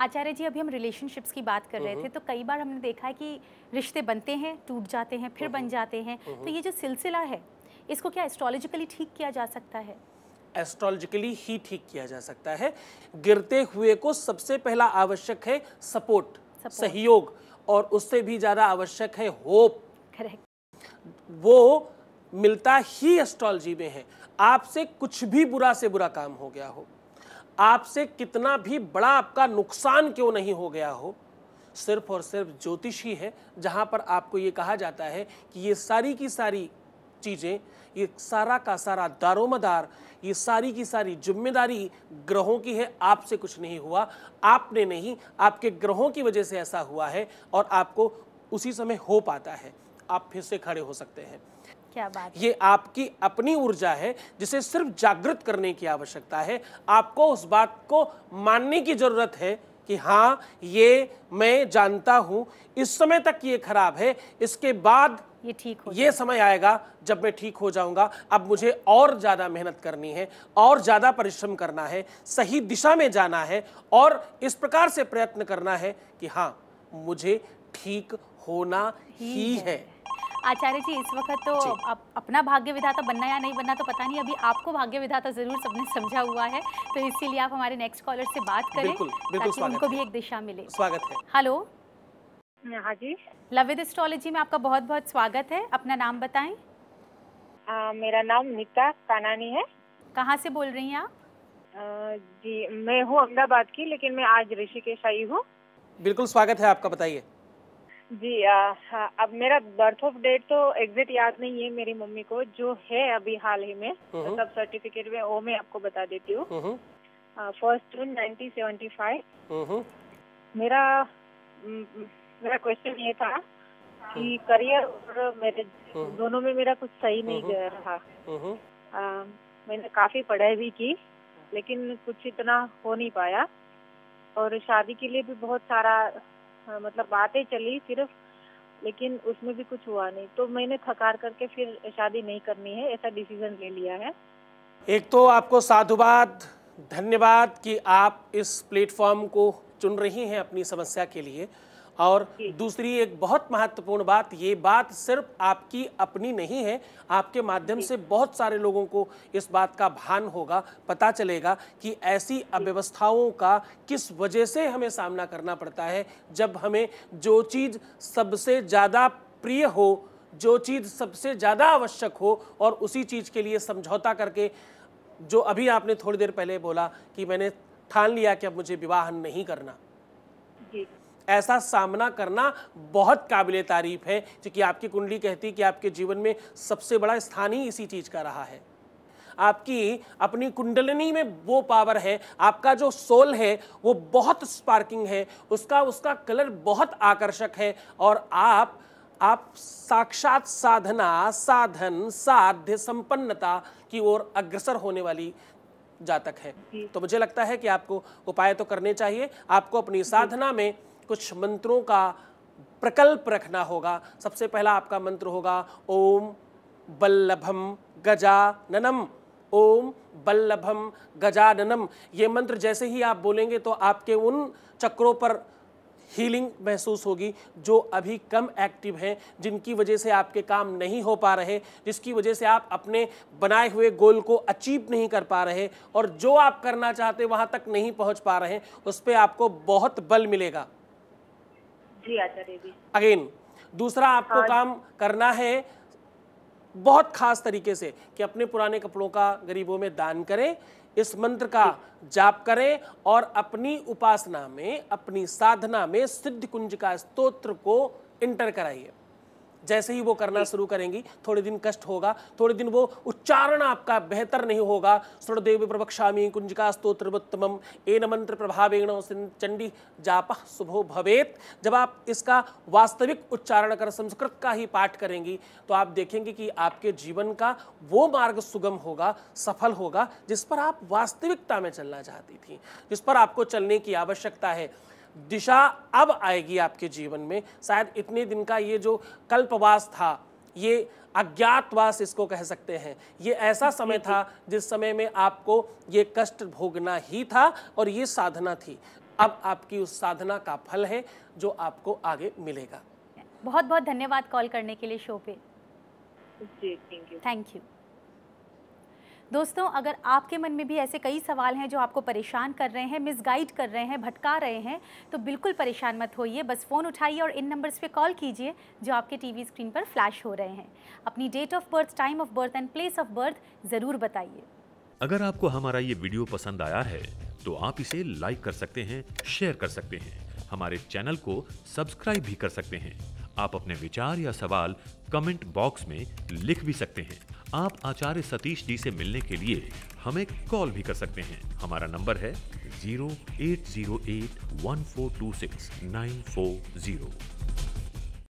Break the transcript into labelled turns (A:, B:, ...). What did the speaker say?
A: आचार्य जी अभी हम रिलेशनशिप्स की बात कर रहे थे तो कई बार हमने देखा है कि रिश्ते बनते हैं टूट जाते हैं फिर बन जाते हैं तो ये जो सिलसिला है इसको क्या एस्ट्रोलॉजिकली ठीक किया जा सकता
B: है एस्ट्रोलॉजिकली ही ठीक किया जा सकता है गिरते हुए को सबसे पहला आवश्यक है सपोर्ट, सहयोग और उससे भी ज़्यादा आवश्यक है होप वो मिलता ही एस्ट्रोलॉजी में है आपसे कुछ भी बुरा से बुरा काम हो गया हो आपसे कितना भी बड़ा आपका नुकसान क्यों नहीं हो गया हो सिर्फ और सिर्फ ज्योतिष ही है जहाँ पर आपको ये कहा जाता है कि ये सारी की सारी चीज़ें ये सारा का सारा दारोमदार ये सारी की सारी जिम्मेदारी ग्रहों की है आपसे कुछ नहीं हुआ आपने नहीं आपके ग्रहों की वजह से ऐसा हुआ है और आपको उसी समय हो पाता है आप फिर से खड़े हो सकते हैं क्या बात ये आपकी अपनी ऊर्जा है जिसे सिर्फ जागृत करने की आवश्यकता है आपको उस बात को मानने की जरूरत है कि हाँ ये मैं जानता हूँ इस समय तक ये खराब है इसके बाद ये ठीक हो ये समय आएगा जब मैं ठीक हो जाऊंगा अब मुझे और ज़्यादा मेहनत करनी है और ज़्यादा परिश्रम करना है सही दिशा में जाना है और इस प्रकार से प्रयत्न करना है कि हाँ मुझे ठीक होना ही, ही है, है।
A: आचार्य जी इस वक्त तो आप अपना भाग्य विधाता बनना या नहीं बनना तो पता नहीं अभी आपको भाग्य विधाता जरूर सबने समझा हुआ है तो इसीलिए आप हमारे नेक्स्ट कॉलर से बात करें ताकि उनको भी एक दिशा मिले स्वागत है हेलो हाँ जी लविद एस्ट्रोलॉजी में आपका बहुत बहुत स्वागत है अपना नाम बताएं आ, मेरा नाम नीता कानानी है कहाँ से बोल रही हैं आप जी मैं हूँ अहमदाबाद की लेकिन मैं आज ऋषिकेश आई हूँ
B: बिल्कुल स्वागत है आपका बताइए
A: जी आ, अब मेरा बर्थ ऑफ डेट तो एग्जैक्ट याद नहीं है मेरी मम्मी को जो है अभी हाल ही में तो सब सर्टिफिकेट में वो मैं आपको बता देती हूँ first June nineteen seventy five मेरा मेरा क्वेश्चन ये था कि करियर हम्म। और मैरिज हम्म। दोनों में मेरा कुछ सही नहीं हम्म गया
B: रहा
A: मैंने काफी पढ़ाई भी की लेकिन कुछ इतना हो नहीं पाया और शादी के लिए भी बहुत सारा हाँ, मतलब बातें चली सिर्फ लेकिन उसमें भी कुछ हुआ नहीं तो मैंने थकार करके फिर शादी नहीं करनी है ऐसा डिसीजन ले लिया है
B: एक तो आपको साधुवाद धन्यवाद कि आप इस प्लेटफॉर्म को चुन रही हैं अपनी समस्या के लिए और दूसरी एक बहुत महत्वपूर्ण बात ये बात सिर्फ आपकी अपनी नहीं है आपके माध्यम से बहुत सारे लोगों को इस बात का भान होगा पता चलेगा कि ऐसी अव्यवस्थाओं का किस वजह से हमें सामना करना पड़ता है जब हमें जो चीज़ सबसे ज़्यादा प्रिय हो जो चीज़ सबसे ज़्यादा आवश्यक हो और उसी चीज़ के लिए समझौता करके जो अभी आपने थोड़ी देर पहले बोला कि मैंने ठान लिया कि अब मुझे विवाह नहीं करना जी ऐसा सामना करना बहुत काबिल तारीफ है क्योंकि आपकी कुंडली कहती है कि आपके जीवन में सबसे बड़ा स्थान ही इसी चीज़ का रहा है आपकी अपनी कुंडलिनी में वो पावर है आपका जो सोल है वो बहुत स्पार्किंग है उसका उसका कलर बहुत आकर्षक है और आप आप साक्षात साधना साधन साध्य संपन्नता की ओर अग्रसर होने वाली जातक है तो मुझे लगता है कि आपको उपाय तो करने चाहिए आपको अपनी साधना में कुछ मंत्रों का प्रकल्प रखना होगा सबसे पहला आपका मंत्र होगा ओम बल्लभम गजाननम ओम बल्लभम गजाननम ये मंत्र जैसे ही आप बोलेंगे तो आपके उन चक्रों पर हीलिंग महसूस होगी जो अभी कम एक्टिव हैं जिनकी वजह से आपके काम नहीं हो पा रहे जिसकी वजह से आप अपने बनाए हुए गोल को अचीव नहीं कर पा रहे और जो आप करना चाहते वहाँ तक नहीं पहुँच पा रहे उस पर आपको बहुत बल मिलेगा
A: जी आचार्य जी
B: अगेन दूसरा आपको हाँ। काम करना है बहुत खास तरीके से कि अपने पुराने कपड़ों का गरीबों में दान करें इस मंत्र का जाप करें और अपनी उपासना में अपनी साधना में सिद्ध कुंज का स्त्रोत्र को इंटर कराइए जैसे ही वो करना शुरू करेंगी थोड़े दिन कष्ट होगा थोड़े दिन वो उच्चारण आपका बेहतर नहीं होगा सुरदेव प्रवक्षामी कुंजिका स्त्रोत्रोत्तम एन मंत्र प्रभावेण चंडी जाप शुभो भवेत जब आप इसका वास्तविक उच्चारण कर संस्कृत का ही पाठ करेंगी तो आप देखेंगे कि आपके जीवन का वो मार्ग सुगम होगा सफल होगा जिस पर आप वास्तविकता में चलना चाहती थी जिस पर आपको चलने की आवश्यकता है दिशा अब आएगी आपके जीवन में शायद इतने दिन का ये जो कल्पवास था ये अज्ञातवास इसको कह सकते हैं ये ऐसा समय था जिस समय में आपको ये कष्ट भोगना ही था और ये साधना थी अब आपकी उस साधना का फल है जो आपको आगे मिलेगा
A: बहुत बहुत धन्यवाद कॉल करने के लिए शो पे जी थैंक यू थैंक यू दोस्तों अगर आपके मन में भी ऐसे कई सवाल हैं जो आपको परेशान कर रहे हैं मिसगाइड कर रहे हैं भटका रहे हैं तो बिल्कुल परेशान मत होइए बस फ़ोन उठाइए और इन नंबर्स पे कॉल कीजिए जो आपके टीवी स्क्रीन पर फ्लैश हो रहे हैं अपनी date of birth time of birth and place of birth ज़रूर बताइए
B: अगर आपको हमारा ये वीडियो पसंद आया है तो आप इसे लाइक कर सकते हैं शेयर कर सकते हैं हमारे चैनल को सब्सक्राइब भी कर सकते हैं आप अपने विचार या सवाल कमेंट बॉक्स में लिख भी सकते हैं आप आचार्य सतीश जी से मिलने के लिए हमें कॉल भी कर सकते हैं हमारा नंबर है zero eight zero eight one four two six nine four zero